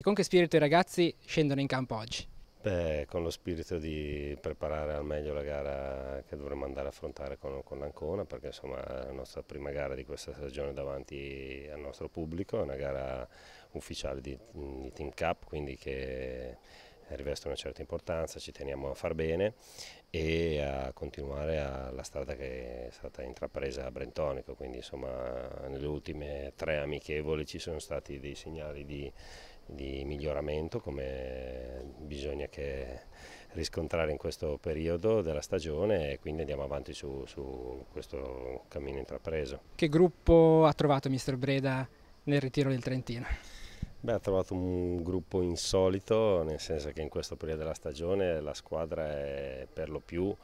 Con che spirito i ragazzi scendono in campo oggi? Beh, con lo spirito di preparare al meglio la gara che dovremmo andare a affrontare con, con l'Ancona, perché insomma è la nostra prima gara di questa stagione davanti al nostro pubblico, è una gara ufficiale di, di Team Cup, quindi che riveste una certa importanza, ci teniamo a far bene e a continuare la strada che è stata intrapresa a Brentonico, quindi insomma nelle ultime tre amichevoli ci sono stati dei segnali di di miglioramento come bisogna riscontrare in questo periodo della stagione e quindi andiamo avanti su, su questo cammino intrapreso. Che gruppo ha trovato mister Breda nel ritiro del Trentino? Beh, ha trovato un gruppo insolito, nel senso che in questo periodo della stagione la squadra è per lo più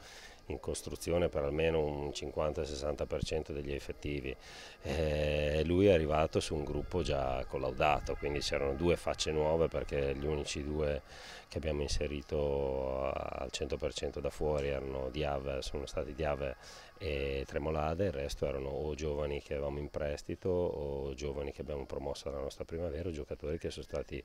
in costruzione per almeno un 50-60% degli effettivi e eh, lui è arrivato su un gruppo già collaudato, quindi c'erano due facce nuove perché gli unici due che abbiamo inserito al 100% da fuori erano Diave, sono stati Diave e Tremolade, il resto erano o giovani che avevamo in prestito o giovani che abbiamo promosso alla nostra primavera, o giocatori che sono stati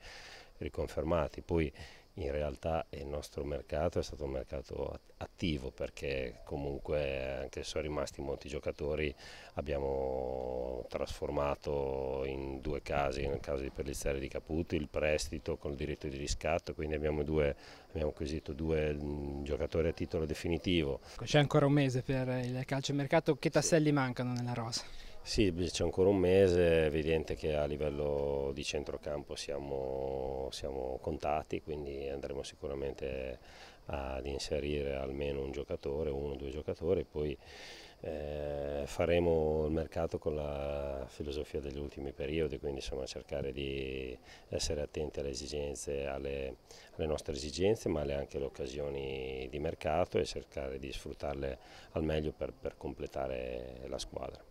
riconfermati. Poi in realtà il nostro mercato è stato un mercato attivo perché comunque anche se sono rimasti molti giocatori abbiamo trasformato in due casi, nel caso di Perlizzeri di Caputo il prestito con il diritto di riscatto, quindi abbiamo, due, abbiamo acquisito due giocatori a titolo definitivo. C'è ancora un mese per il calciomercato, che tasselli sì. mancano nella rosa? Sì, c'è ancora un mese, è evidente che a livello di centrocampo siamo, siamo contati, quindi andremo sicuramente ad inserire almeno un giocatore, uno o due giocatori, poi eh, faremo il mercato con la filosofia degli ultimi periodi, quindi insomma cercare di essere attenti alle esigenze, alle, alle nostre esigenze, ma anche alle occasioni di mercato e cercare di sfruttarle al meglio per, per completare la squadra.